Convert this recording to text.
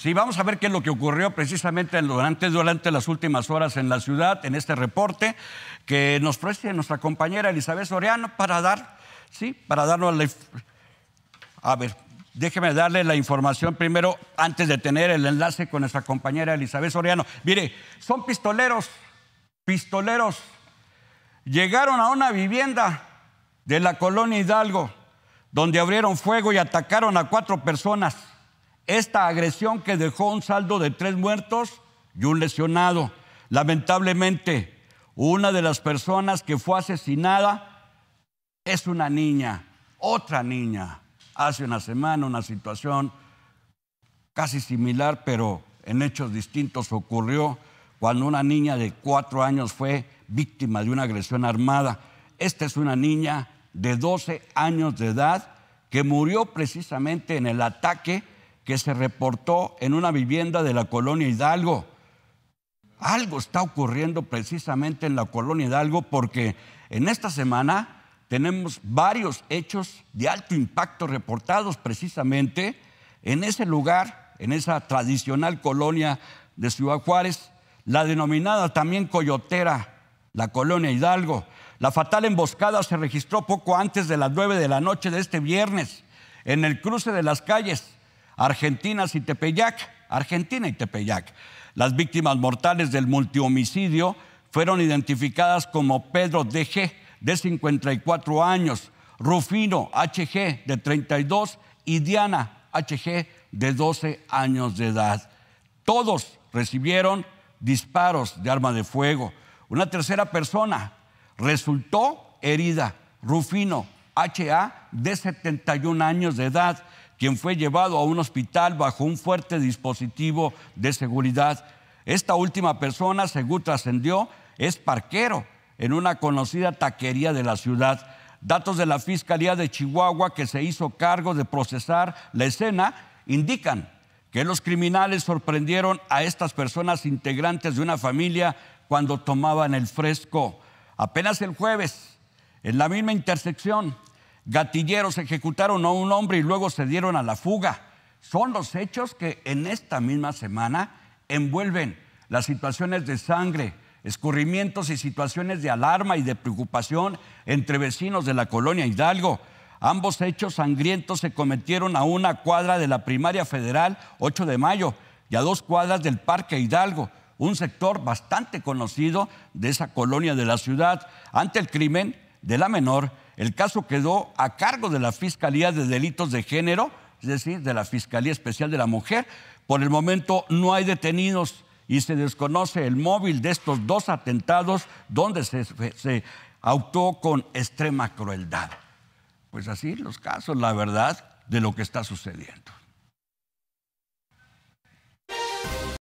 Sí, vamos a ver qué es lo que ocurrió precisamente durante, durante las últimas horas en la ciudad, en este reporte que nos presta nuestra compañera Elizabeth Soriano para dar, sí, para darnos la... A ver, déjeme darle la información primero antes de tener el enlace con nuestra compañera Elizabeth Soriano. Mire, son pistoleros, pistoleros. Llegaron a una vivienda de la colonia Hidalgo donde abrieron fuego y atacaron a cuatro personas esta agresión que dejó un saldo de tres muertos y un lesionado. Lamentablemente, una de las personas que fue asesinada es una niña, otra niña. Hace una semana una situación casi similar, pero en hechos distintos ocurrió cuando una niña de cuatro años fue víctima de una agresión armada. Esta es una niña de 12 años de edad que murió precisamente en el ataque que se reportó en una vivienda de la colonia Hidalgo. Algo está ocurriendo precisamente en la colonia Hidalgo porque en esta semana tenemos varios hechos de alto impacto reportados precisamente en ese lugar, en esa tradicional colonia de Ciudad Juárez, la denominada también Coyotera, la colonia Hidalgo. La fatal emboscada se registró poco antes de las 9 de la noche de este viernes en el cruce de las calles argentinas y Tepeyac, Argentina y Tepeyac. Las víctimas mortales del multihomicidio fueron identificadas como Pedro DG, de 54 años, Rufino HG, de 32, y Diana HG, de 12 años de edad. Todos recibieron disparos de arma de fuego. Una tercera persona resultó herida, Rufino HA, de 71 años de edad, quien fue llevado a un hospital bajo un fuerte dispositivo de seguridad. Esta última persona, según trascendió, es parquero en una conocida taquería de la ciudad. Datos de la Fiscalía de Chihuahua, que se hizo cargo de procesar la escena, indican que los criminales sorprendieron a estas personas integrantes de una familia cuando tomaban el fresco. Apenas el jueves, en la misma intersección, Gatilleros ejecutaron a un hombre y luego se dieron a la fuga. Son los hechos que en esta misma semana envuelven las situaciones de sangre, escurrimientos y situaciones de alarma y de preocupación entre vecinos de la colonia Hidalgo. Ambos hechos sangrientos se cometieron a una cuadra de la primaria federal 8 de mayo y a dos cuadras del Parque Hidalgo, un sector bastante conocido de esa colonia de la ciudad. Ante el crimen de la menor, el caso quedó a cargo de la Fiscalía de Delitos de Género, es decir, de la Fiscalía Especial de la Mujer. Por el momento no hay detenidos y se desconoce el móvil de estos dos atentados donde se, autó con extrema crueldad. Pues así los casos, la verdad, de lo que está sucediendo.